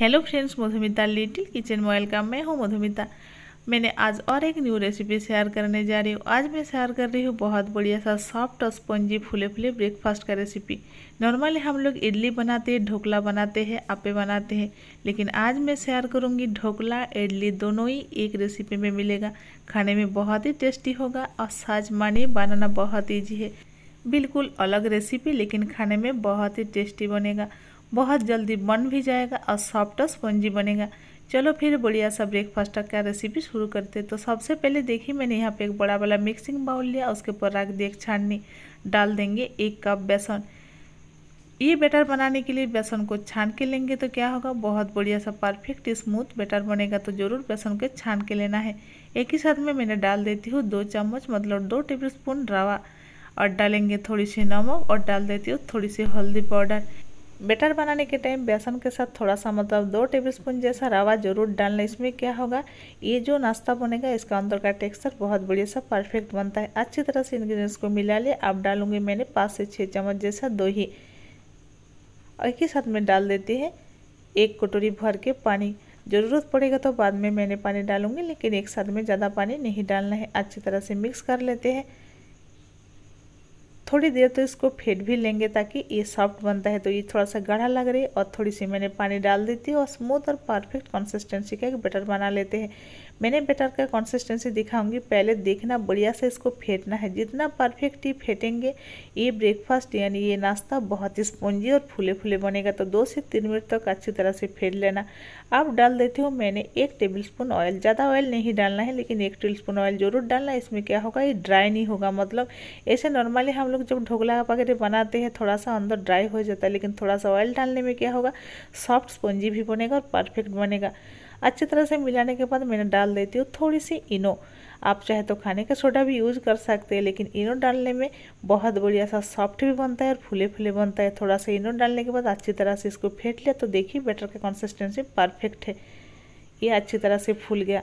hello friends Madhumita little kitchen welcome मैं हूँ मधुमिता मैंने आज और एक न्यू रेसिपी शेयर करने जा रही हूँ आज मैं शेयर कर रही हूँ बहुत बढ़िया सा सॉफ्ट और स्पंजी फूले फूले ब्रेकफास्ट का रेसिपी नॉर्मली हम लोग इडली बनाते हैं ढोकला बनाते हैं आपे बनाते हैं लेकिन आज मैं शेयर करूँगी ढोकला इडली दोनों ही एक रेसिपी में मिलेगा खाने में बहुत ही टेस्टी होगा और साज मानिए बनाना बहुत ईजी है बिल्कुल अलग रेसिपी लेकिन खाने में बहुत ही टेस्टी बनेगा बहुत जल्दी बन भी जाएगा और सॉफ्ट और स्पंजी बनेगा चलो फिर बढ़िया सा ब्रेकफास्ट का रेसिपी शुरू करते तो सबसे पहले देखिए मैंने यहाँ पे एक बड़ा वाला मिक्सिंग बाउल लिया उसके ऊपर रख दिए एक छाननी डाल देंगे एक कप बेसन ये बैटर बनाने के लिए बेसन को छान के लेंगे तो क्या होगा बहुत बढ़िया सा परफेक्ट स्मूथ बैटर बनेगा तो ज़रूर बेसन को छान के लेना है एक ही साथ में मैंने डाल देती हूँ दो चम्मच मतलब दो टेबल स्पून रवा और डालेंगे थोड़ी सी नमक और डाल देती हूँ थोड़ी सी हल्दी पाउडर बेटर बनाने के टाइम बेसन के साथ थोड़ा सा मतलब दो टेबलस्पून जैसा रवा जरूर डालना इसमें क्या होगा ये जो नाश्ता बनेगा इसका अंदर का टेक्सचर बहुत बढ़िया सा परफेक्ट बनता है अच्छी तरह से इन्ग्रीडियंट्स को मिला लिया अब डालूंगी मैंने पाँच से छः चम्मच जैसा दो ही एक ही साथ में डाल देती है एक कटोरी भर के पानी ज़रूरत पड़ेगा तो बाद में मैंने पानी डालूंगी लेकिन एक साथ में ज़्यादा पानी नहीं डालना है अच्छी तरह से मिक्स कर लेते हैं थोड़ी देर तो इसको फेंट भी लेंगे ताकि ये सॉफ्ट बनता है तो ये थोड़ा सा गढ़ा लग रही है और थोड़ी सी मैंने पानी डाल देती हूँ और स्मूथ और परफेक्ट कंसिस्टेंसी का एक बेटर बना लेते हैं मैंने बेटर का कंसिस्टेंसी दिखाऊंगी पहले देखना बढ़िया से इसको फेंटना है जितना परफेक्ट ही फेंटेंगे ये ब्रेकफास्ट यानी ये नाश्ता बहुत ही स्पंजी और फूले फूले बनेगा तो दो से तीन मिनट तक अच्छी तरह से फेंट लेना अब डाल देती हूँ मैंने एक टेबल स्पून ऑयल ज़्यादा ऑयल नहीं डालना है लेकिन एक टेबल स्पून ऑयल जरूर डालना इसमें क्या होगा ये ड्राई नहीं होगा मतलब ऐसे नॉर्मली हम लोग लोग जब ढोकला का बनाते हैं थोड़ा सा अंदर ड्राई हो जाता है लेकिन थोड़ा सा ऑयल डालने में क्या होगा सॉफ्ट स्पंजी भी बनेगा और परफेक्ट बनेगा अच्छी तरह से मिलाने के बाद मैंने डाल देती हूँ थोड़ी सी इनो आप चाहे तो खाने का सोडा भी यूज़ कर सकते हैं लेकिन इनो डालने में बहुत बढ़िया सा सॉफ्ट भी बनता है और फूले फूले बनता है थोड़ा सा इनो डालने के बाद अच्छी तरह से इसको फेंट लिया तो देखिए बैटर का कंसिस्टेंसी परफेक्ट है ये अच्छी तरह से फूल गया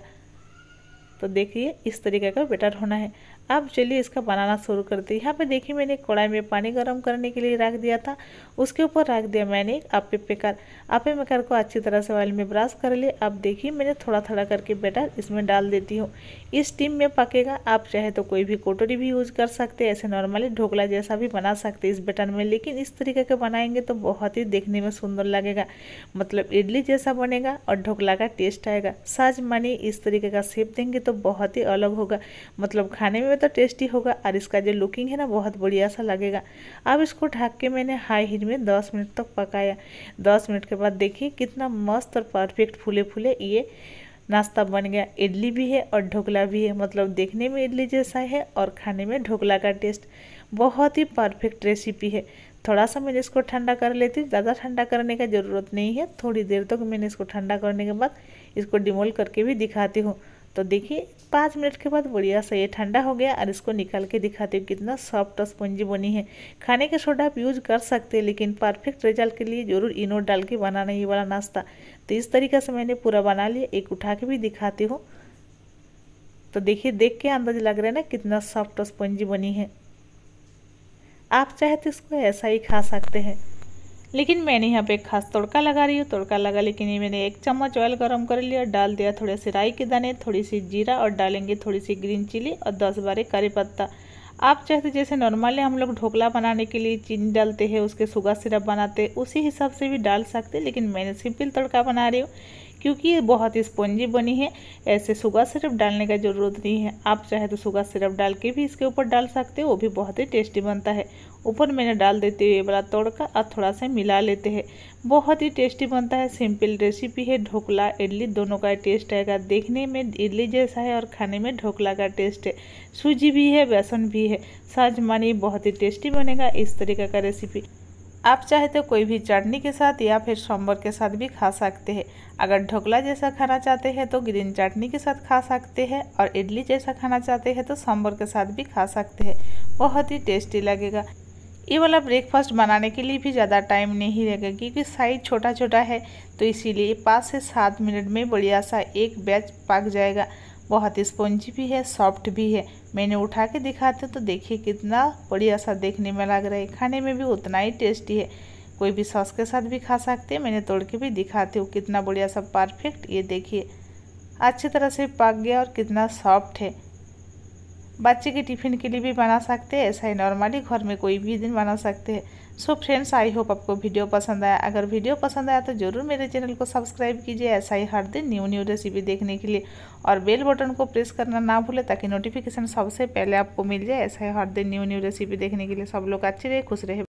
तो देखिए इस तरीके का बेटर होना है अब चलिए इसका बनाना शुरू करते हैं यहाँ पे देखिए मैंने कढ़ाई में पानी गर्म करने के लिए रख दिया था उसके ऊपर रख दिया मैंने एक आपे पेकर आपे मेकर को अच्छी तरह से ऑयल में ब्रश कर लिए अब देखिए मैंने थोड़ा थोड़ा करके बैटर इसमें डाल देती हूँ इस टीम में पकेगा आप चाहे तो कोई भी कोटोरी भी यूज कर सकते हैं ऐसे नॉर्मली ढोकला जैसा भी बना सकते इस बैटर में लेकिन इस तरीके का बनाएंगे तो बहुत ही देखने में सुंदर लगेगा मतलब इडली जैसा बनेगा और ढोकला का टेस्ट आएगा साज मानी इस तरीके का शेप देंगे तो बहुत ही अलग होगा मतलब खाने में तो टेस्टी होगा और इसका जो लुकिंग है ना बहुत बढ़िया सा लगेगा अब इसको ढक के मैंने हाई हीट में दस मिनट तक तो पकाया दस मिनट के बाद देखिए कितना मस्त और परफेक्ट फूले फूले ये नाश्ता बन गया इडली भी है और ढोकला भी है मतलब देखने में इडली जैसा है और खाने में ढोकला का टेस्ट बहुत ही परफेक्ट रेसिपी है थोड़ा सा मैंने इसको ठंडा कर लेती हूँ ज़्यादा ठंडा करने का ज़रूरत नहीं है थोड़ी देर तक तो मैंने इसको ठंडा करने के बाद इसको डिमोल करके भी दिखाती हूँ तो देखिए पाँच मिनट के बाद बढ़िया से ये ठंडा हो गया और इसको निकाल के दिखाती हूँ कितना सॉफ्ट और स्पंजी बनी है खाने के सोडा आप यूज कर सकते हैं लेकिन परफेक्ट रिजल्ट के लिए ज़रूर इनोट डाल के बनाना ये वाला नाश्ता तो इस तरीके से मैंने पूरा बना लिया एक उठा के भी दिखाती हूँ तो देखिए देख के अंदाज लग रहा है ना कितना सॉफ्ट और स्पंजी बनी है आप चाहे तो इसको ऐसा ही खा सकते हैं लेकिन मैंने यहाँ पे एक खास तड़का लगा रही हूँ तड़का लगा लेकिन ये मैंने एक चम्मच ऑयल गर्म कर लिया डाल दिया थोड़े से राई के दाने थोड़ी सी जीरा और डालेंगे थोड़ी सी ग्रीन चिली और दस बारे करी पत्ता आप चाहते तो जैसे नॉर्मली हम लोग ढोकला बनाने के लिए चीनी डालते हैं उसके सुगर सिरप बनाते उसी हिसाब से भी डाल सकते लेकिन मैंने सिंपल तड़का बना रही हूँ क्योंकि ये बहुत ही स्पंजी बनी है ऐसे सुगा सिरप डालने का ज़रूरत नहीं है आप चाहे तो सुगा सिरप डाल के भी इसके ऊपर डाल सकते हो वो भी बहुत ही टेस्टी बनता है ऊपर मैंने डाल देते हुए वाला तोड़कर और थोड़ा सा मिला लेते हैं बहुत ही टेस्टी बनता है सिंपल रेसिपी है ढोकला इडली दोनों का टेस्ट आएगा देखने में इडली जैसा है और खाने में ढोकला का टेस्ट है सूजी भी है बेसन भी है साजमानी बहुत ही टेस्टी बनेगा इस तरीके का रेसिपी आप चाहे तो कोई भी चटनी के साथ या फिर सांबर के साथ भी खा सकते हैं अगर ढोकला जैसा खाना चाहते हैं तो ग्रीन चटनी के साथ खा सकते हैं और इडली जैसा खाना चाहते हैं तो सांबर के साथ भी खा सकते हैं बहुत ही टेस्टी लगेगा ये वाला ब्रेकफास्ट बनाने के लिए भी ज़्यादा टाइम नहीं लगेगा क्योंकि साइज छोटा छोटा है तो इसीलिए पाँच से सात मिनट में बढ़िया सा एक बैच पक जाएगा बहुत ही स्पॉन्जी भी है सॉफ्ट भी है मैंने उठा के दिखाते तो देखिए कितना बढ़िया सा देखने में लग रहा है खाने में भी उतना ही टेस्टी है कोई भी सॉस के साथ भी खा सकते हैं मैंने तोड़ के भी दिखाते हूँ कितना बढ़िया सा परफेक्ट ये देखिए अच्छी तरह से पक गया और कितना सॉफ्ट है बच्चे के टिफ़िन के लिए भी बना सकते हैं ऐसा ही नॉर्मली घर में कोई भी दिन बना सकते हैं सो फ्रेंड्स आई होप आपको वीडियो पसंद आया अगर वीडियो पसंद आया तो ज़रूर मेरे चैनल को सब्सक्राइब कीजिए ऐसा ही हर दिन न्यू न्यू रेसिपी देखने के लिए और बेल बटन को प्रेस करना ना भूले ताकि नोटिफिकेशन सबसे पहले आपको मिल जाए ऐसा ही हर दिन न्यू न्यू रेसिपी देखने के लिए सब लोग अच्छे रहे खुश रहे